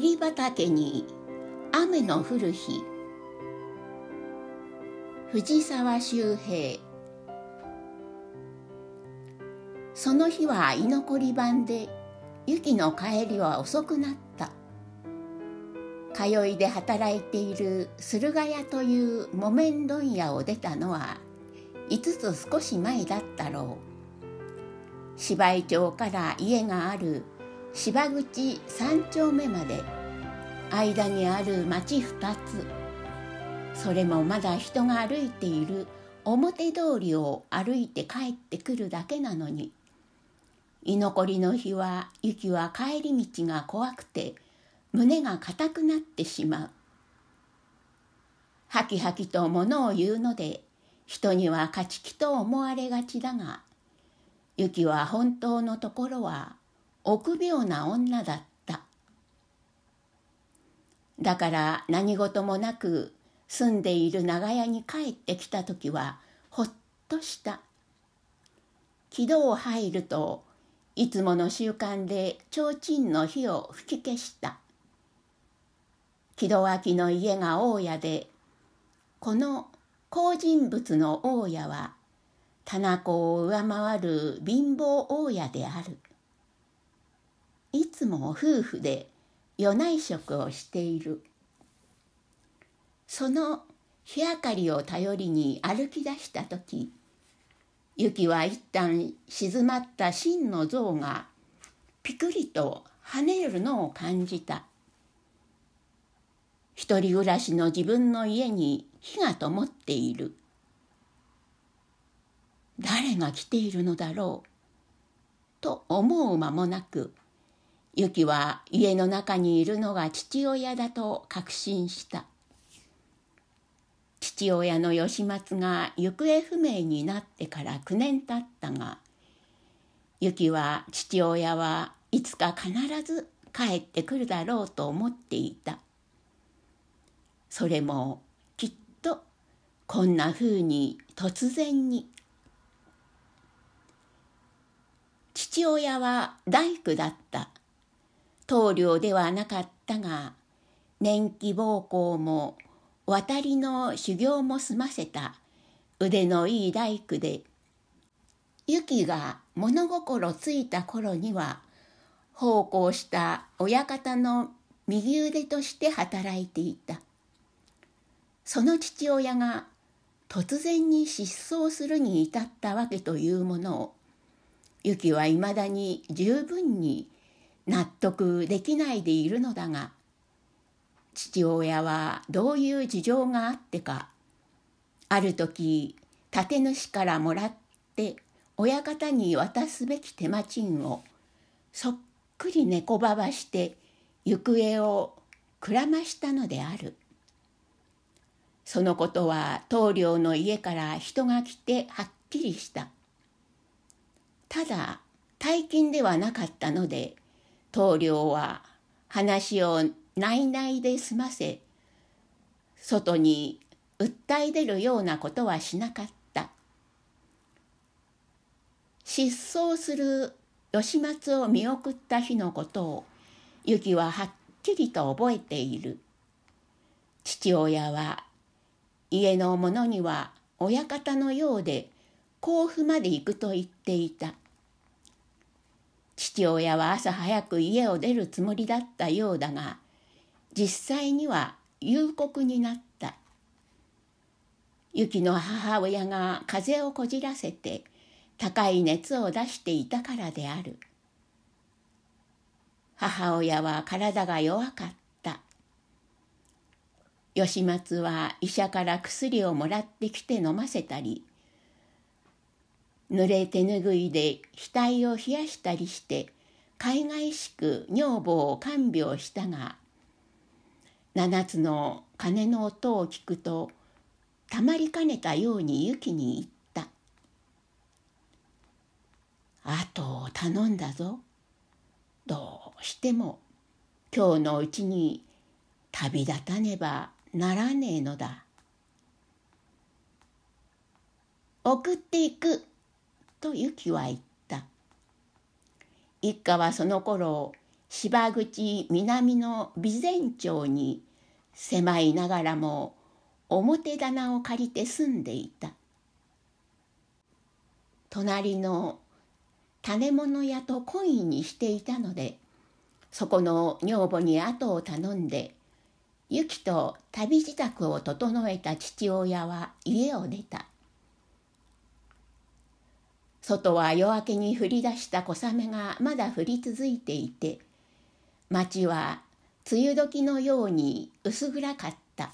霧畑に雨の降る日藤沢周平その日は居残り番で雪の帰りは遅くなった通いで働いている駿河屋という木綿問屋を出たのは5つ少し前だったろう芝居町から家がある芝口三丁目まで間にある町二つそれもまだ人が歩いている表通りを歩いて帰ってくるだけなのに居残りの日は雪は帰り道が怖くて胸が硬くなってしまうはきはきと物を言うので人には勝ち気と思われがちだが雪は本当のところは臆病な女だっただから何事もなく住んでいる長屋に帰ってきた時はほっとした木戸を入るといつもの習慣で提灯の火を吹き消した木戸脇の家が大家でこの好人物の大家は田中を上回る貧乏大家であるいつも夫婦で夜内職をしているその日明かりを頼りに歩き出した時雪は一旦静まった真の像がピクリと跳ねるのを感じた一人暮らしの自分の家に火が灯っている誰が来ているのだろうと思う間もなくユキは家の中にいるのが父親だと確信した父親の吉松が行方不明になってから9年経ったがユキは父親はいつか必ず帰ってくるだろうと思っていたそれもきっとこんなふうに突然に父親は大工だった棟梁ではなかったが年季奉公も渡りの修行も済ませた腕のいい大工でユキが物心ついた頃には奉公した親方の右腕として働いていたその父親が突然に失踪するに至ったわけというものをユキはいまだに十分に納得できないでいるのだが父親はどういう事情があってかある時建主からもらって親方に渡すべき手間賃をそっくり猫ばばして行方をくらましたのであるそのことは棟梁の家から人が来てはっきりしたただ大金ではなかったので棟梁は話を内々で済ませ外に訴え出るようなことはしなかった失踪する吉松を見送った日のことをユキははっきりと覚えている父親は家の者には親方のようで甲府まで行くと言っていた父親は朝早く家を出るつもりだったようだが実際には夕刻になったユキの母親が風邪をこじらせて高い熱を出していたからである母親は体が弱かった吉松は医者から薬をもらってきて飲ませたり濡れ手ぬぐいで額を冷やしたりして海外しく女房を看病したが七つの鐘の音を聞くとたまりかねたように雪に言った「あとを頼んだぞどうしても今日のうちに旅立たねばならねえのだ」「送っていく」とユキは言った一家はその頃芝口南の備前町に狭いながらも表棚を借りて住んでいた隣の種物屋と懇意にしていたのでそこの女房に後を頼んでユキと旅支度を整えた父親は家を出た外は夜明けに降り出した小雨がまだ降り続いていて町は梅雨時のように薄暗かった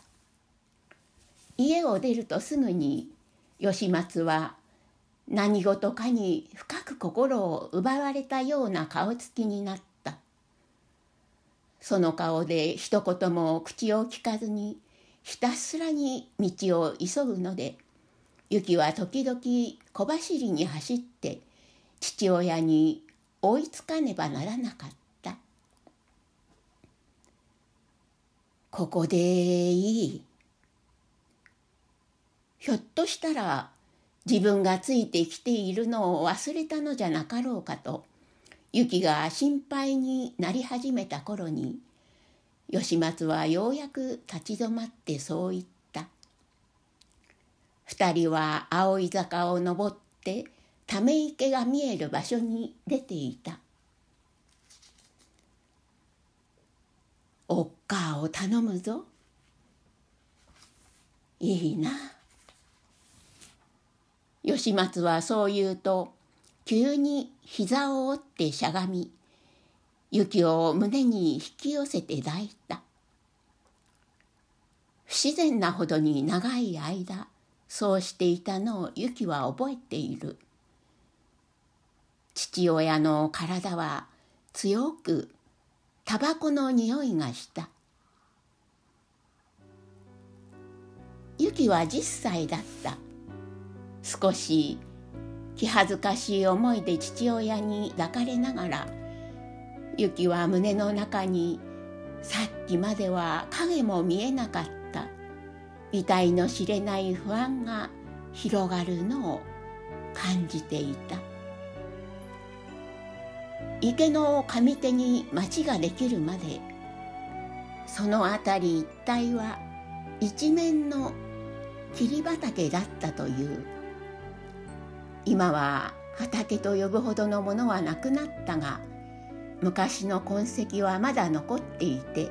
家を出るとすぐに吉松は何事かに深く心を奪われたような顔つきになったその顔で一言も口を聞かずにひたすらに道を急ぐのでユキは時々小走りに走って父親に追いつかねばならなかった「ここでいい」ひょっとしたら自分がついてきているのを忘れたのじゃなかろうかとユキが心配になり始めた頃に吉松はようやく立ち止まってそう言った。二人は青い坂を登ってため池が見える場所に出ていた「おっかあを頼むぞ」「いいな」吉松はそう言うと急に膝を折ってしゃがみ雪を胸に引き寄せて抱いた不自然なほどに長い間そうしていたのをユキは覚えている父親の体は強くタバコの匂いがしたユキは10歳だった少し気恥ずかしい思いで父親に抱かれながらユキは胸の中にさっきまでは影も見えなかった遺体の知れない不安が広がるのを感じていた池の上手に町ができるまでその辺り一帯は一面の霧畑だったという今は畑と呼ぶほどのものはなくなったが昔の痕跡はまだ残っていて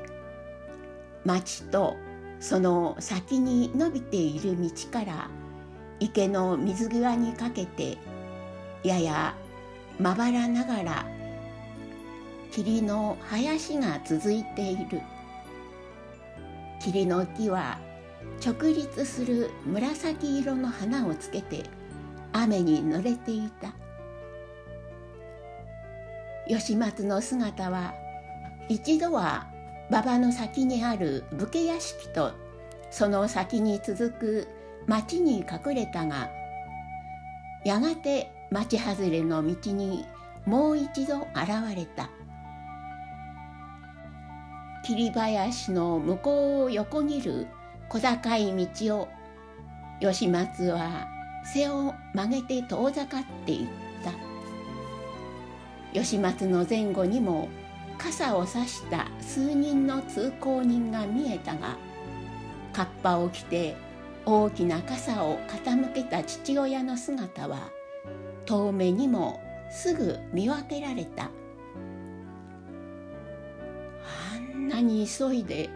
町とその先に伸びている道から池の水際にかけてややまばらながら霧の林が続いている霧の木は直立する紫色の花をつけて雨に濡れていた吉松の姿は一度は馬場の先にある武家屋敷とその先に続く町に隠れたがやがて町外れの道にもう一度現れた霧林の向こうを横切る小高い道を吉松は背を曲げて遠ざかっていった吉松の前後にも傘を差した数人の通行人が見えたがカッパを着て大きな傘を傾けた父親の姿は遠目にもすぐ見分けられたあんなに急いで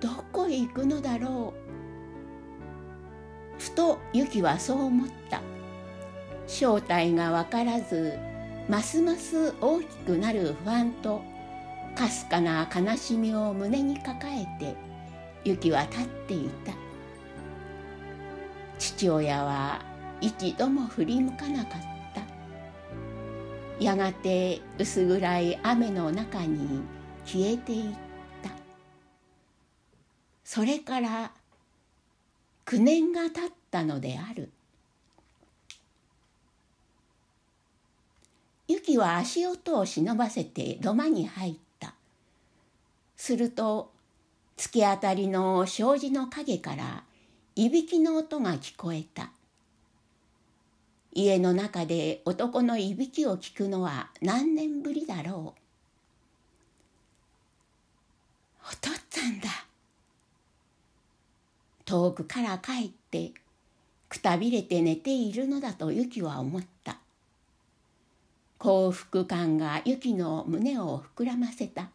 どこへ行くのだろうふとユキはそう思った正体が分からずますます大きくなる不安とかすかな悲しみを胸に抱えてユキは立っていた父親は一度も振り向かなかったやがて薄暗い雨の中に消えていったそれから9年が経ったのであるユキは足音を忍ばせて土間に入ったすると突き当たりの障子の陰からいびきの音が聞こえた家の中で男のいびきを聞くのは何年ぶりだろうお父っつぁんだ遠くから帰ってくたびれて寝ているのだとユキは思った幸福感がユキの胸を膨らませた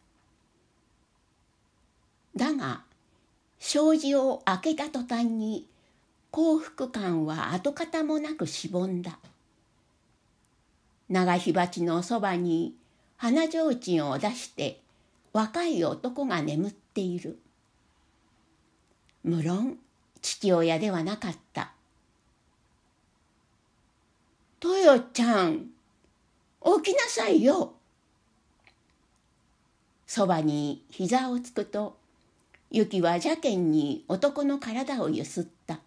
だが障子を開けた途端に幸福感は跡形もなくしぼんだ長火鉢のそばに花提灯を出して若い男が眠っている無論父親ではなかった「トヨちゃん起きなさいよ」そばに膝をつくと雪は邪剣に男の体をゆすった。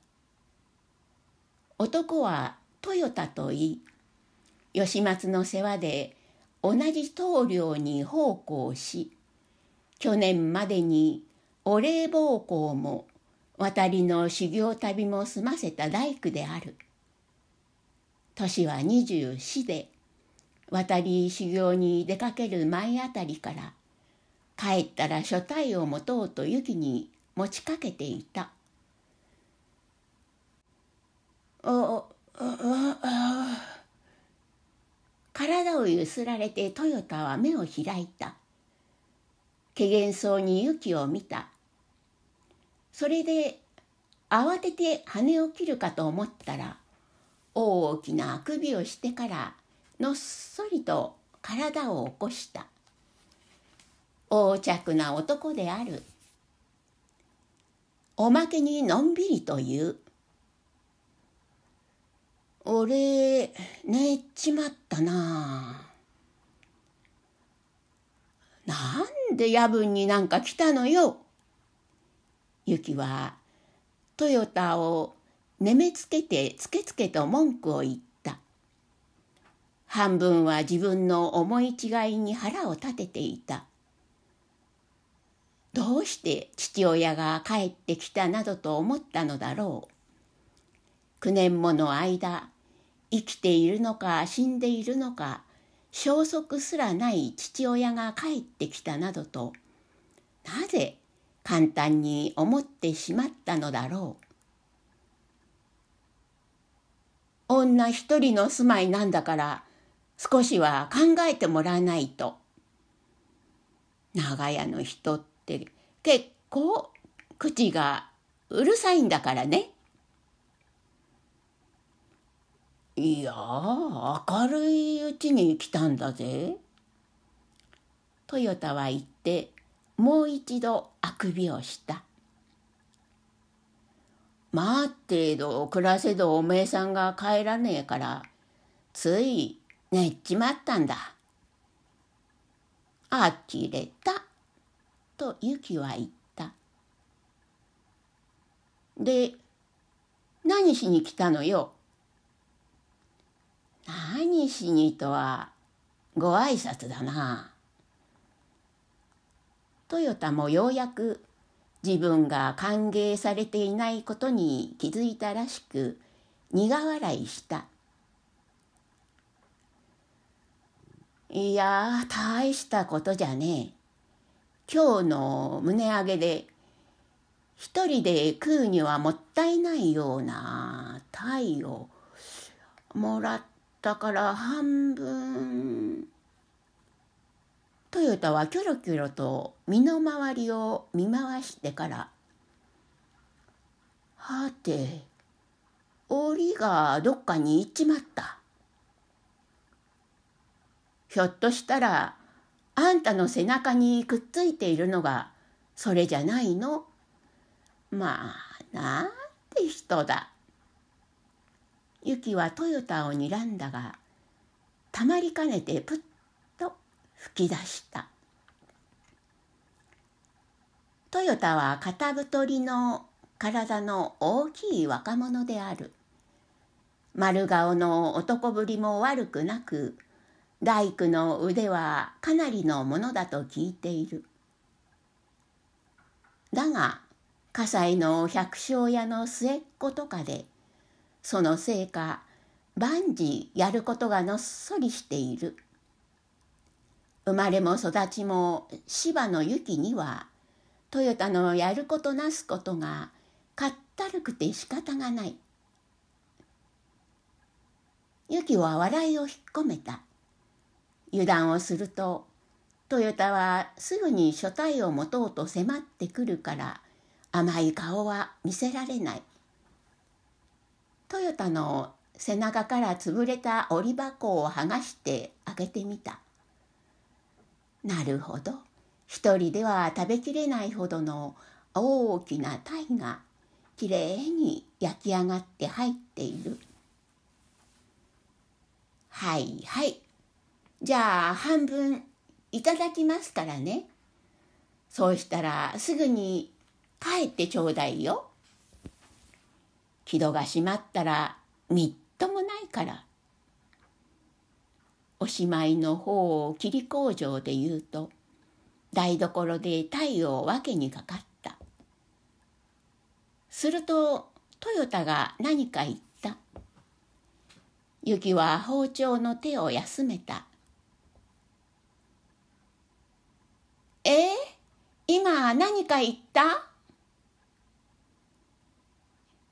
男は豊田と言い、吉松の世話で同じ棟梁に奉公し、去年までにお礼奉公も渡りの修行旅も済ませた大工である。年は二十四で、渡り修行に出かける前あたりから帰ったら書体を持とうとユキに持ちかけていたお体をゆすられてトヨタは目を開いたけげんそうにユキを見たそれで慌てて羽を切るかと思ったら大きなあくびをしてからのっそりと体を起こした横着な男であるおまけにのんびりと言う俺寝ちまったななんで夜分になんか来たのよゆきはトヨタをねめつけてつけつけと文句を言った半分は自分の思い違いに腹を立てていたどうして父親が帰ってきたなどと思ったのだろう。9年もの間、生きているのか死んでいるのか、消息すらない父親が帰ってきたなどと、なぜ簡単に思ってしまったのだろう。女一人の住まいなんだから少しは考えてもらわないと。長屋の人っって結構口がうるさいんだからね。いや明るいうちに来たんだぜ。トヨタは言ってもう一度あくびをした。待ってど暮らせどおめえさんが帰らねえからつい寝っちまったんだ。あきれた。とユキは言った。で、何しに来たのよ。何しにとはご挨拶だな。豊田もようやく自分が歓迎されていないことに気づいたらしく苦笑いした。いや大したことじゃねえ。今日の胸上げで一人で食うにはもったいないような鯛をもらったから半分トヨタはキョロキョロと身の回りを見回してから「はて檻がどっかに行っちまった」ひょっとしたらあんたの背中にくっついているのがそれじゃないの。まあ、なんて人だ。ユキはトヨタを睨んだが、たまりかねてプッと吹き出した。トヨタは片太りの体の大きい若者である。丸顔の男ぶりも悪くなく、大工の腕はかなりのものだと聞いている。だが火西の百姓屋の末っ子とかでそのせいか万事やることがのっそりしている。生まれも育ちも芝の雪にはトヨタのやることなすことがかったるくて仕方がない。ユキは笑いを引っ込めた。油断をするとトヨタはすぐに所帯を持とうと迫ってくるから甘い顔は見せられないトヨタの背中から潰れた折箱を剥がして開けてみたなるほど一人では食べきれないほどの大きな鯛がきれいに焼き上がって入っているはいはいじゃあ半分いただきますからね。そうしたらすぐに帰ってちょうだいよ。木戸が閉まったらみっともないから。おしまいの方を霧工場で言うと台所で太を分けにかかった。するとトヨタが何か言った。雪は包丁の手を休めた。えー、今何か言った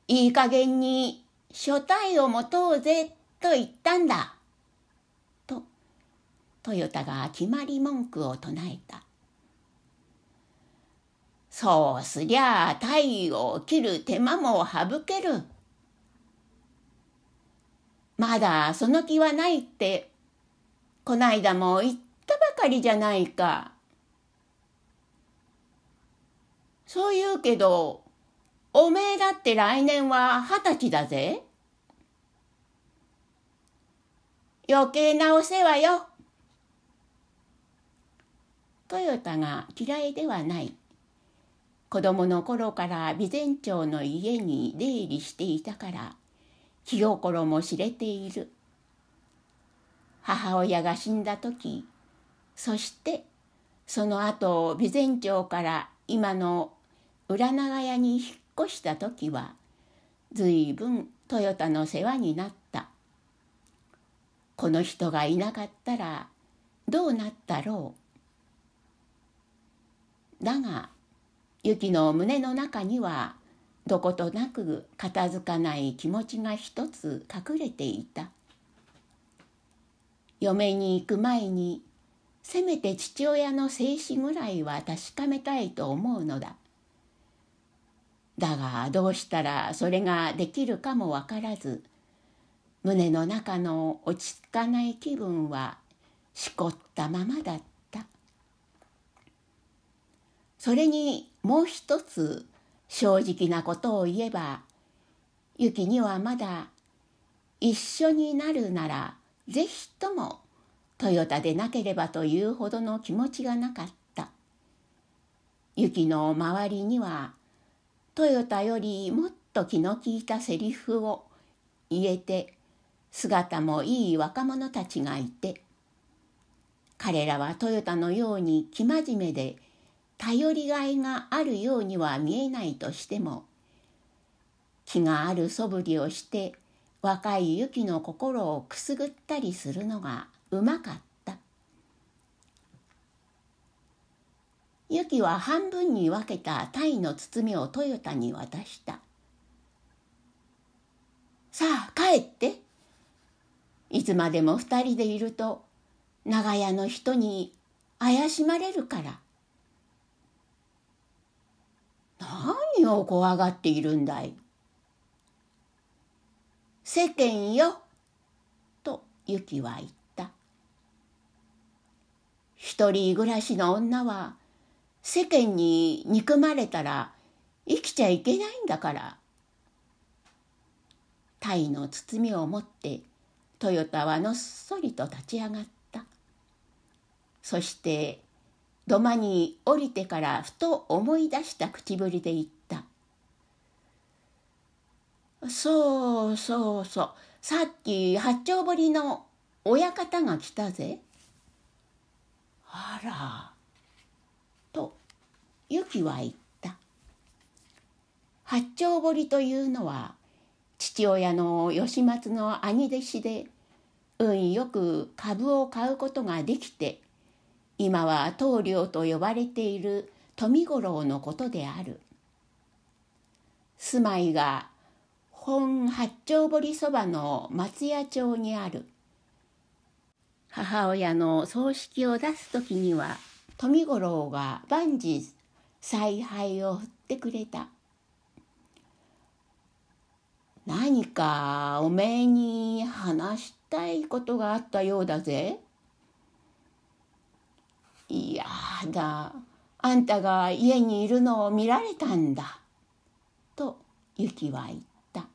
いい加減に所帯を持とうぜと言ったんだ。と、豊田が決まり文句を唱えた。そうすりゃあ、陽を切る手間も省ける。まだその気はないって、こないだも言ったばかりじゃないか。そう言うけど、おめえだって来年は二十歳だぜ。余計なお世話よ。トヨタが嫌いではない。子供の頃から備前町の家に出入りしていたから気心も知れている母親が死んだ時そしてその後備前町から今の裏長屋に引っ越した時は随分トヨタの世話になったこの人がいなかったらどうなったろうだがユキの胸の中にはどことなく片付かない気持ちが一つ隠れていた嫁に行く前にせめて父親の生死ぐらいは確かめたいと思うのだだがどうしたらそれができるかもわからず胸の中の落ち着かない気分はしこったままだったそれにもう一つ正直なことを言えばユキにはまだ一緒になるならぜひともトヨタでなければというほどの気持ちがなかったユキの周りにはトヨタよりもっと気の利いたセリフを言えて姿もいい若者たちがいて彼らはトヨタのように生真面目で頼りがいがあるようには見えないとしても気があるそぶりをして若いユキの心をくすぐったりするのがうまかった。ユキは半分に分けたタイの包みをトヨタに渡した。さあ帰って。いつまでも二人でいると長屋の人に怪しまれるから。何を怖がっているんだい。世間よ。とユキは言った。一人暮らしの女は世間に憎まれたら生きちゃいけないんだから鯛の包みを持って豊田はのっそりと立ち上がったそして土間に降りてからふと思い出した口ぶりで言った「そうそうそうさっき八丁堀の親方が来たぜ」あらユキは言った八丁堀というのは父親の吉松の兄弟子で運よく株を買うことができて今は棟梁と呼ばれている富五郎のことである住まいが本八丁堀そばの松屋町にある母親の葬式を出す時には富五郎が万事采配を振ってくれた何かおめえに話したいことがあったようだぜいやだあんたが家にいるのを見られたんだとユキは言った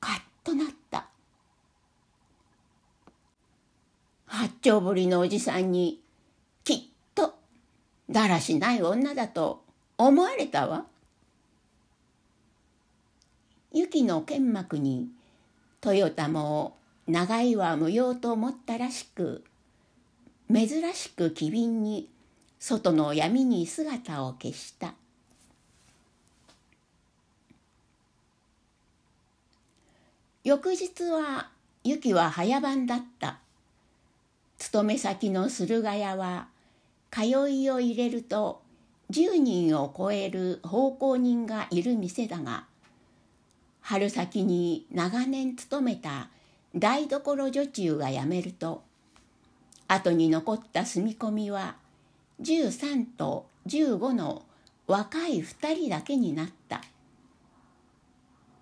カッとなった八丁堀のおじさんにだらしない女だと思われたわ。ユキの剣幕に豊田も長いは無用と思ったらしく珍しく機敏に外の闇に姿を消した翌日は雪は早番だった勤め先の駿河屋は通いを入れると10人を超える奉公人がいる店だが春先に長年勤めた台所女中が辞めると後に残った住み込みは13と15の若い2人だけになった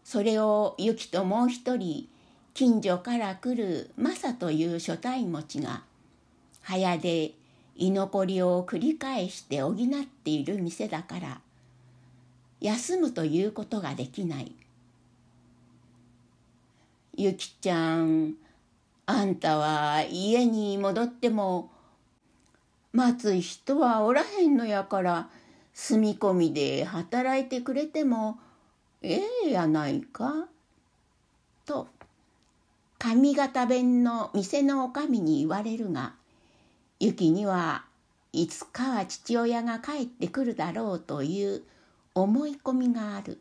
それをゆきともう一人近所から来るマサという所帯持ちが早で居残りを繰り返して補っている店だから休むということができない「ゆきちゃんあんたは家に戻っても待つ人はおらへんのやから住み込みで働いてくれてもええやないか」と上方弁の店の女将に言われるが雪にはいつかは父親が帰ってくるだろうという思い込みがある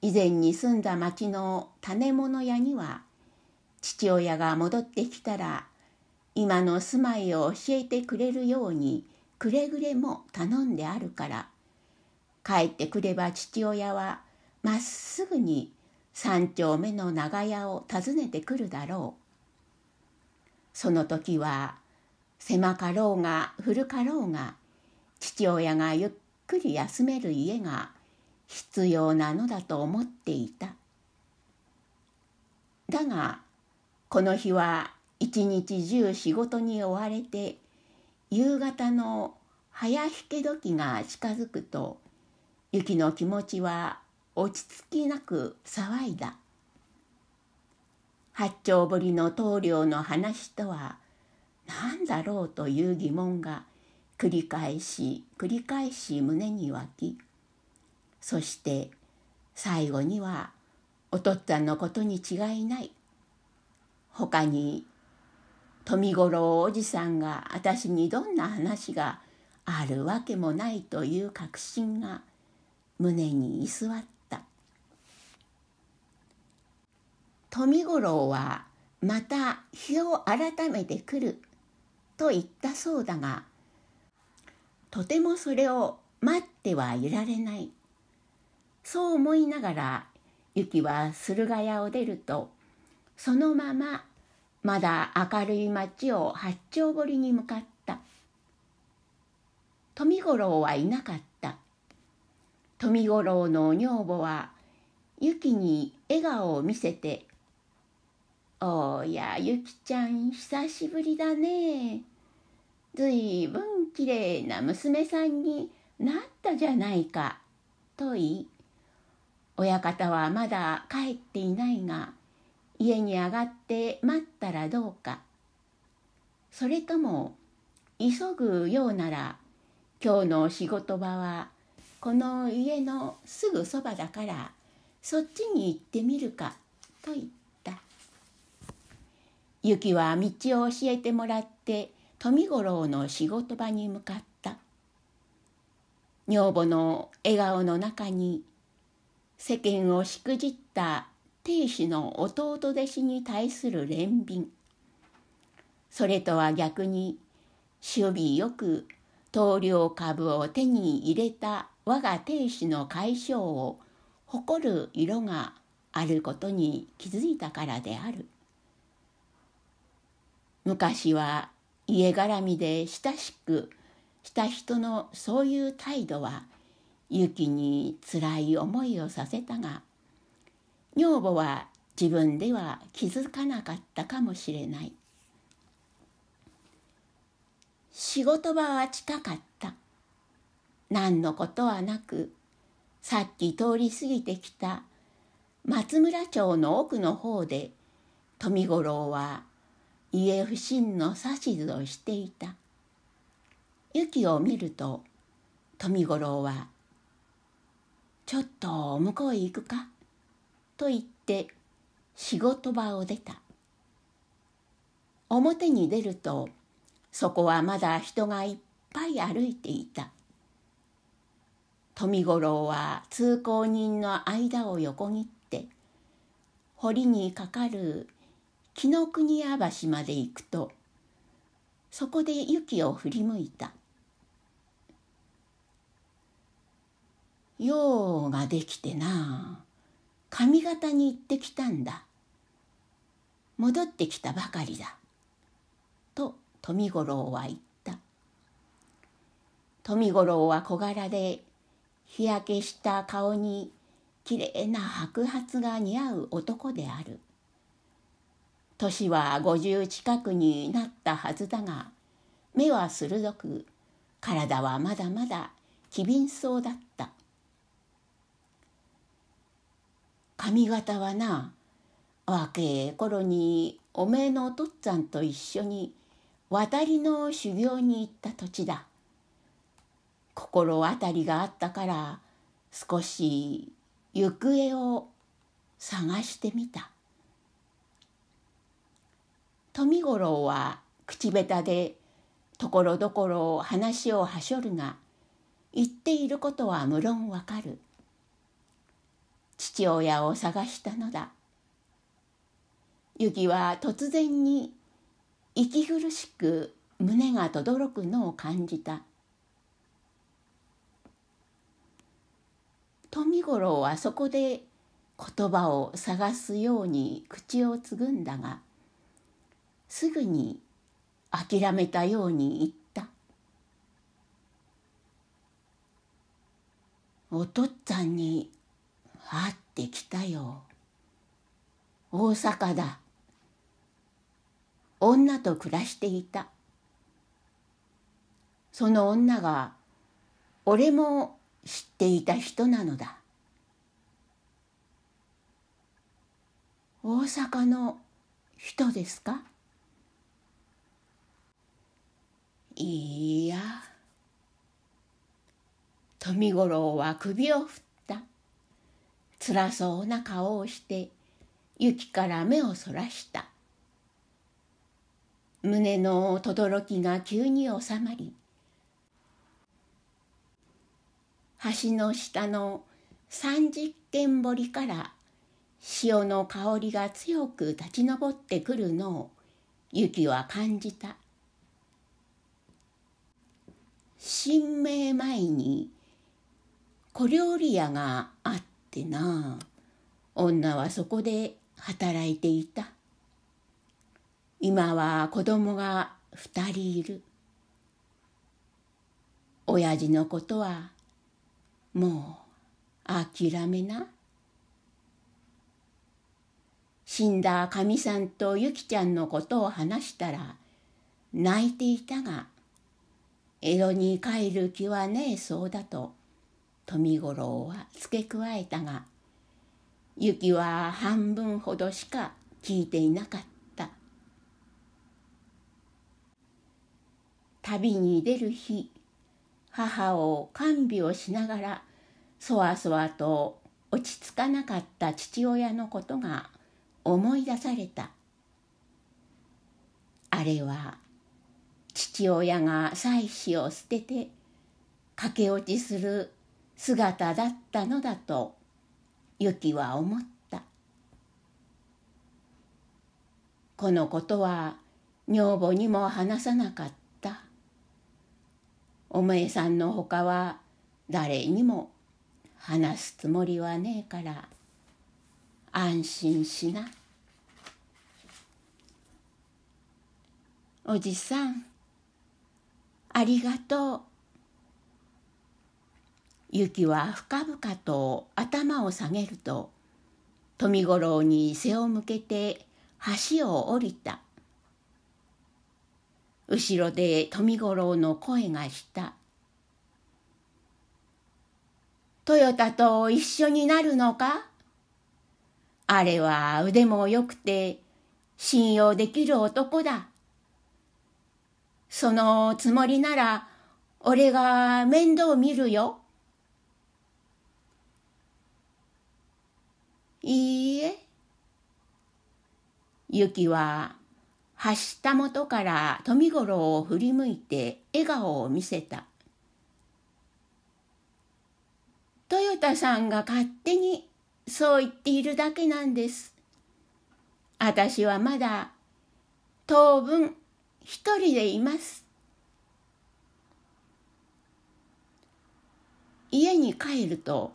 以前に住んだ町の種物屋には父親が戻ってきたら今の住まいを教えてくれるようにくれぐれも頼んであるから帰ってくれば父親はまっすぐに三丁目の長屋を訪ねてくるだろうその時は狭かろうが古かろうが父親がゆっくり休める家が必要なのだと思っていただがこの日は一日中仕事に追われて夕方の早引け時が近づくと雪の気持ちは落ち着きなく騒いだ八丁堀の棟梁の話とは何だろうという疑問が繰り返し繰り返し胸に湧きそして最後にはお父っつぁんのことに違いない他に富五郎おじさんが私にどんな話があるわけもないという確信が胸に居座った。富五郎はまた日を改めて来ると言ったそうだがとてもそれを待ってはいられないそう思いながらユキは駿河屋を出るとそのまままだ明るい町を八丁堀に向かった富五郎はいなかった富五郎の女房はユキに笑顔を見せておやゆきちゃん久しぶりだね。ずいぶんきれいな娘さんになったじゃないか」と言い親方はまだ帰っていないが家に上がって待ったらどうかそれとも急ぐようなら今日の仕事場はこの家のすぐそばだからそっちに行ってみるかと言った。雪は道を教えてもらって富五郎の仕事場に向かった女房の笑顔の中に世間をしくじった亭主の弟弟子に対する憐憫それとは逆に守備よく棟梁株を手に入れた我が亭主の解消を誇る色があることに気づいたからである。昔は家がらみで親しくした人のそういう態度は雪につらい思いをさせたが女房は自分では気づかなかったかもしれない仕事場は近かった何のことはなくさっき通り過ぎてきた松村町の奥の方で富五郎は家不審の指図をしていたユキを見ると富五郎は「ちょっと向こうへ行くか?」と言って仕事場を出た表に出るとそこはまだ人がいっぱい歩いていた富五郎は通行人の間を横切って堀にかかる紀の国屋橋まで行くとそこで雪を振り向いた「用ができてな上方に行ってきたんだ戻ってきたばかりだ」と富五郎は言った富五郎は小柄で日焼けした顔にきれいな白髪が似合う男である。年は50近くになったはずだが目は鋭く体はまだまだ機敏そうだった髪型はな若え頃におめえのおとっつぁんと一緒に渡りの修行に行った土地だ心当たりがあったから少し行方を探してみた。富五郎は口下手でところどころ話をはしょるが言っていることは無論わかる父親を探したのだ雪は突然に息苦しく胸がとどろくのを感じた富五郎はそこで言葉を探すように口をつぐんだがすぐに諦めたように言った「お父っつぁんに会ってきたよ大阪だ女と暮らしていたその女が俺も知っていた人なのだ大阪の人ですか?」。いや富五郎は首を振った辛そうな顔をして雪から目をそらした胸の轟が急に収まり橋の下の三十軒堀から潮の香りが強く立ち上ってくるのを雪は感じた神明前に小料理屋があってな女はそこで働いていた今は子供が2人いる親父のことはもう諦めな死んだかみさんとゆきちゃんのことを話したら泣いていたが江戸に帰る気はねえそうだと富五郎は付け加えたが雪は半分ほどしか聞いていなかった旅に出る日母を看病しながらそわそわと落ち着かなかった父親のことが思い出されたあれは父親が妻子を捨てて駆け落ちする姿だったのだとユキは思ったこのことは女房にも話さなかったおめえさんのほかは誰にも話すつもりはねえから安心しなおじさんありがとう。ゆきは深々と頭を下げると富五郎に背を向けて橋を降りた後ろで富五郎の声がした「トヨタと一緒になるのかあれは腕もよくて信用できる男だ」そのつもりなら俺が面倒見るよ。いいえ。ゆきはったもとから富五郎を振り向いて笑顔を見せた。豊田さんが勝手にそう言っているだけなんです。私はまだ当分一人でいます家に帰ると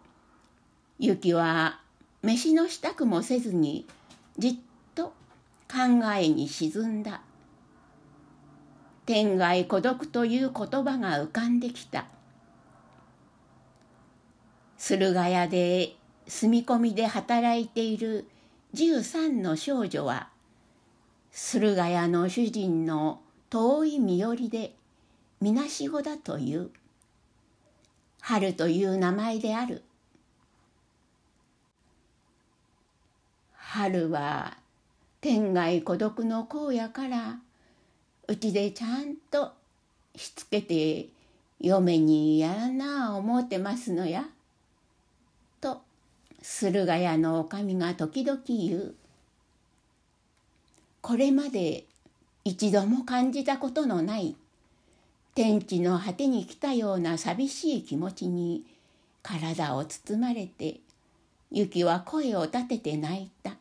ゆきは飯の支度もせずにじっと考えに沈んだ天外孤独という言葉が浮かんできた駿河屋で住み込みで働いている13の少女は駿河屋の主人の遠い身寄りでみなしごだという春という名前である春は天涯孤独の荒野からうちでちゃんとしつけて嫁にやらなあ思うてますのや」と駿河屋の女将が時々言う。これまで一度も感じたことのない天地の果てに来たような寂しい気持ちに体を包まれて雪は声を立てて泣いた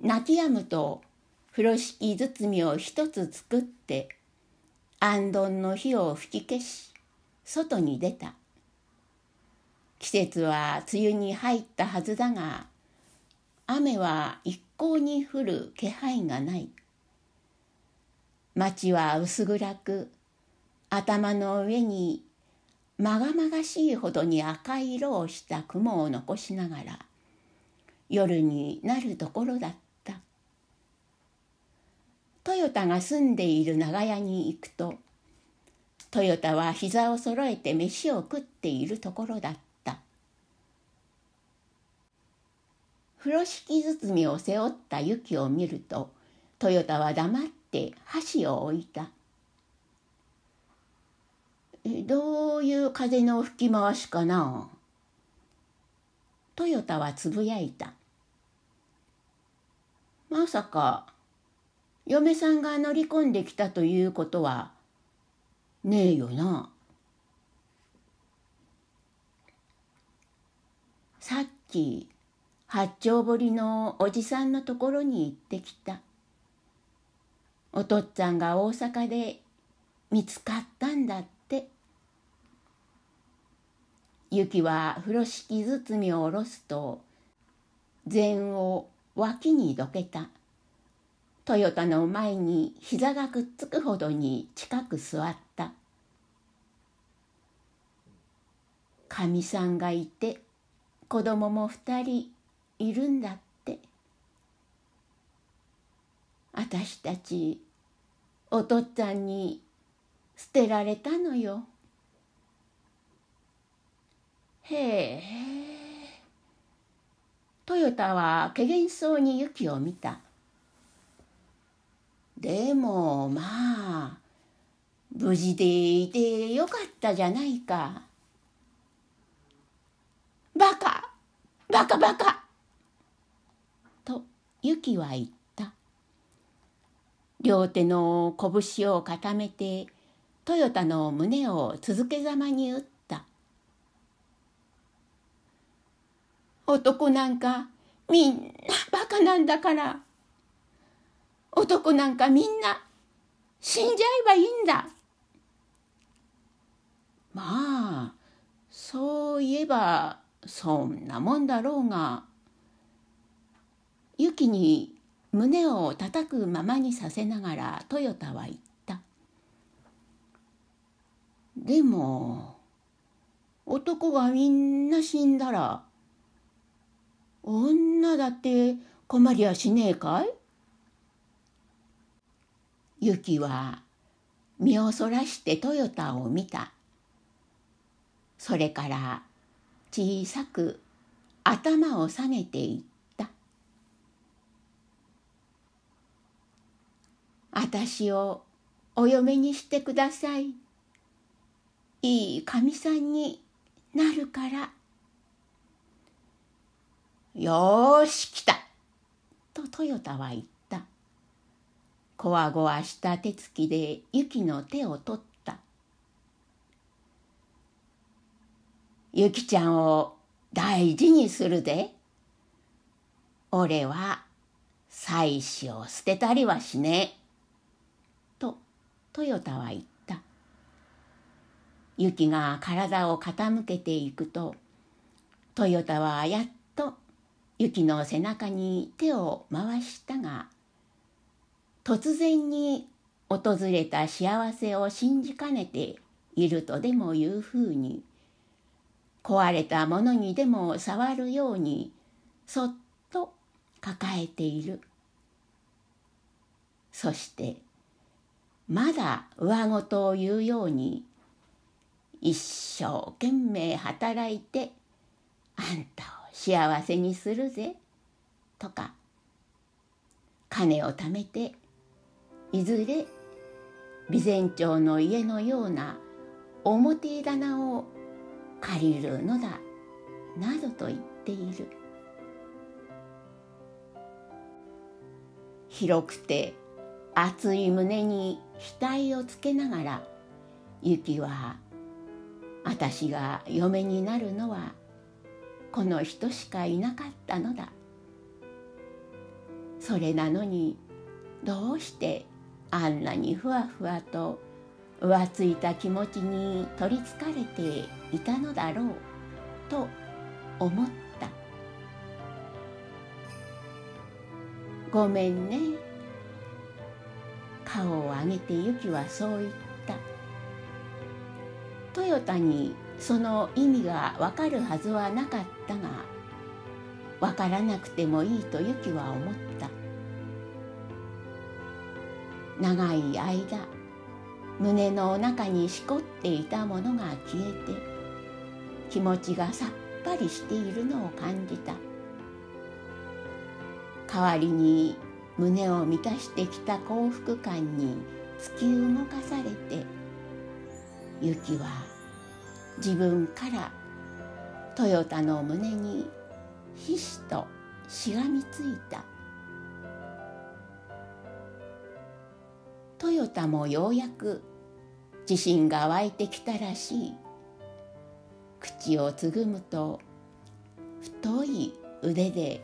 泣き止むと風呂敷包みを一つ作って安頓の火を吹き消し外に出た季節は梅雨に入ったはずだが雨は一向に降る気配がない町は薄暗く頭の上にまがまがしいほどに赤い色をした雲を残しながら夜になるところだったトヨタが住んでいる長屋に行くとトヨタは膝をそろえて飯を食っているところだった風呂敷包みを背負った雪を見ると豊田は黙って箸を置いたどういう風の吹き回しかな豊田はつぶやいたまさか嫁さんが乗り込んできたということはねえよなさっき八丁堀のおじさんのところに行ってきた。おとっつぁんが大阪で見つかったんだって。ゆきは風呂敷包みを下ろすと禅を脇にどけた。トヨタの前に膝がくっつくほどに近く座った。かみさんがいて子供も二人いるんだって私たちお父っつぁんに捨てられたのよ。へえ。トヨタはけげんそうにユキを見た。でもまあ無事でいてよかったじゃないか。バカバカバカとユキは言った両手の拳を固めてトヨタの胸を続けざまに打った男なんかみんなバカなんだから男なんかみんな死んじゃえばいいんだまあそういえばそんなもんだろうがユキに胸を叩くままにさせながらトヨタは言ったでも男がみんな死んだら女だって困りはしねえかいユキは身をそらしてトヨタを見たそれから小さく頭を下げていた。私をお嫁にしてください。いいかみさんになるから。よーし来たと豊田は言った。こわごわした手つきでユキの手を取った。ユキちゃんを大事にするで。俺は妻子を捨てたりはしねえ。トヨタは言った雪が体を傾けていくとトヨタはやっと雪の背中に手を回したが突然に訪れた幸せを信じかねているとでもいうふうに壊れたものにでも触るようにそっと抱えているそしてまだ上ごとを言うように一生懸命働いてあんたを幸せにするぜとか金を貯めていずれ備前町の家のような表棚を借りるのだなどと言っている広くて熱い胸に額をつけながら「ユキは私が嫁になるのはこの人しかいなかったのだ」それなのにどうしてあんなにふわふわと浮ついた気持ちに取りつかれていたのだろうと思った「ごめんね」顔を上げてユキはそう言ったトヨタにその意味がわかるはずはなかったがわからなくてもいいとユキは思った長い間胸の中にしこっていたものが消えて気持ちがさっぱりしているのを感じた代わりに胸を満たしてきた幸福感に突き動かされて雪は自分からトヨタの胸にひしとしがみついたトヨタもようやく自信が湧いてきたらしい口をつぐむと太い腕で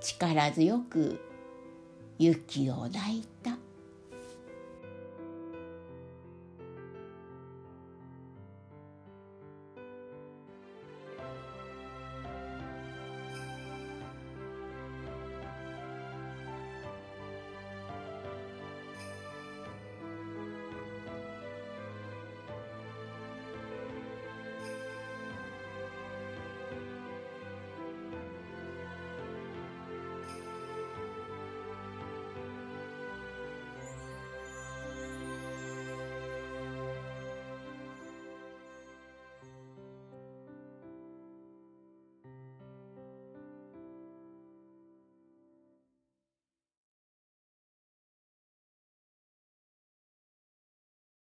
力強く雪を抱いた